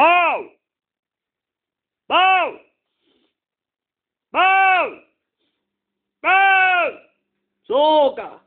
Ball! Ball! Ball! Ball! Soca!